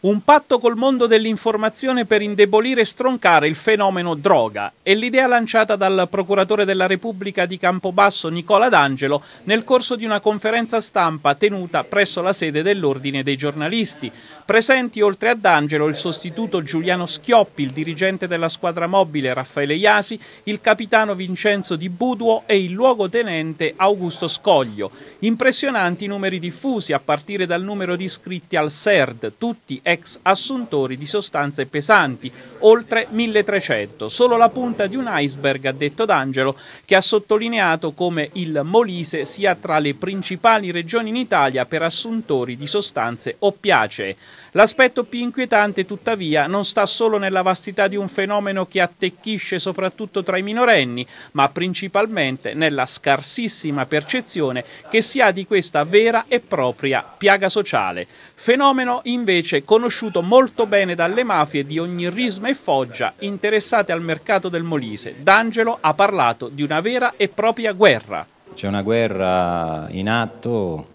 Un patto col mondo dell'informazione per indebolire e stroncare il fenomeno droga è l'idea lanciata dal procuratore della Repubblica di Campobasso Nicola D'Angelo nel corso di una conferenza stampa tenuta presso la sede dell'Ordine dei giornalisti. Presenti oltre a D'Angelo il sostituto Giuliano Schioppi, il dirigente della squadra mobile Raffaele Iasi, il capitano Vincenzo Di Buduo e il luogotenente Augusto Scoglio. Impressionanti i numeri diffusi a partire dal numero di iscritti al SERD, tutti ex assuntori di sostanze pesanti, oltre 1300, solo la punta di un iceberg, ha detto D'Angelo, che ha sottolineato come il Molise sia tra le principali regioni in Italia per assuntori di sostanze oppiacee. L'aspetto più inquietante, tuttavia, non sta solo nella vastità di un fenomeno che attecchisce soprattutto tra i minorenni, ma principalmente nella scarsissima percezione che si ha di questa vera e propria piaga sociale. Fenomeno invece con conosciuto molto bene dalle mafie di ogni risma e foggia interessate al mercato del Molise. D'Angelo ha parlato di una vera e propria guerra. C'è una guerra in atto,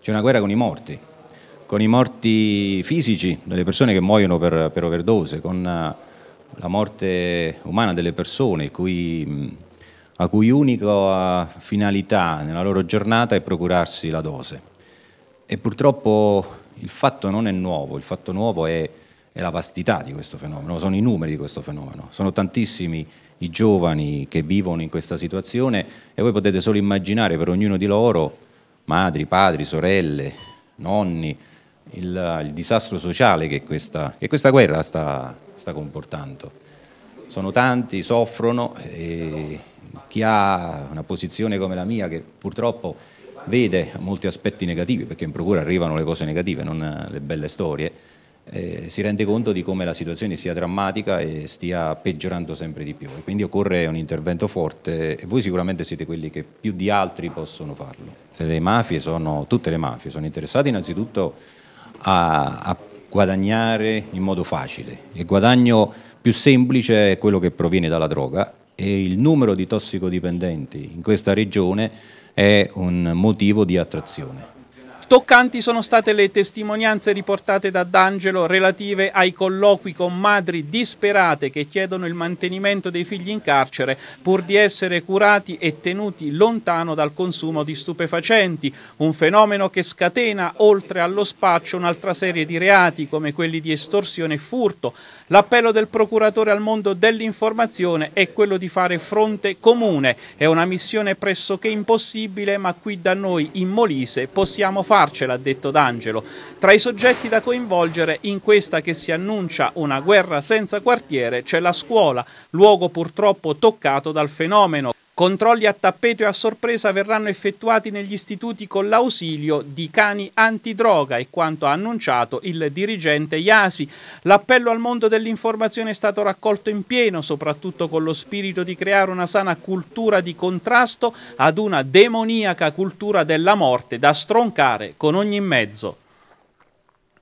c'è una guerra con i morti, con i morti fisici delle persone che muoiono per, per overdose, con eh, la morte umana delle persone cui, mm, a cui unica eh, finalità nella loro giornata è procurarsi la dose. E purtroppo il fatto non è nuovo, il fatto nuovo è, è la vastità di questo fenomeno, sono i numeri di questo fenomeno, sono tantissimi i giovani che vivono in questa situazione e voi potete solo immaginare per ognuno di loro, madri, padri, sorelle, nonni, il, il disastro sociale che questa, che questa guerra sta, sta, comportando. Sono tanti, soffrono e chi ha una posizione come la mia, che purtroppo vede molti aspetti negativi, perché in procura arrivano le cose negative, non le belle storie, eh, si rende conto di come la situazione sia drammatica e stia peggiorando sempre di più e quindi occorre un intervento forte e voi sicuramente siete quelli che più di altri possono farlo. Se le mafie sono, tutte le mafie sono interessate innanzitutto a, a guadagnare in modo facile. Il guadagno più semplice è quello che proviene dalla droga e il numero di tossicodipendenti in questa regione è un motivo di attrazione. Toccanti sono state le testimonianze riportate da D'Angelo relative ai colloqui con madri disperate che chiedono il mantenimento dei figli in carcere pur di essere curati e tenuti lontano dal consumo di stupefacenti, un fenomeno che scatena oltre allo spaccio un'altra serie di reati come quelli di estorsione e furto. L'appello del procuratore al mondo dell'informazione è quello di fare fronte comune, è una missione pressoché impossibile ma qui da noi in Molise possiamo farlo farcela, ha detto D'Angelo. Tra i soggetti da coinvolgere, in questa che si annuncia una guerra senza quartiere, c'è la scuola, luogo purtroppo toccato dal fenomeno. Controlli a tappeto e a sorpresa verranno effettuati negli istituti con l'ausilio di cani antidroga è quanto ha annunciato il dirigente Iasi. L'appello al mondo dell'informazione è stato raccolto in pieno, soprattutto con lo spirito di creare una sana cultura di contrasto ad una demoniaca cultura della morte da stroncare con ogni mezzo.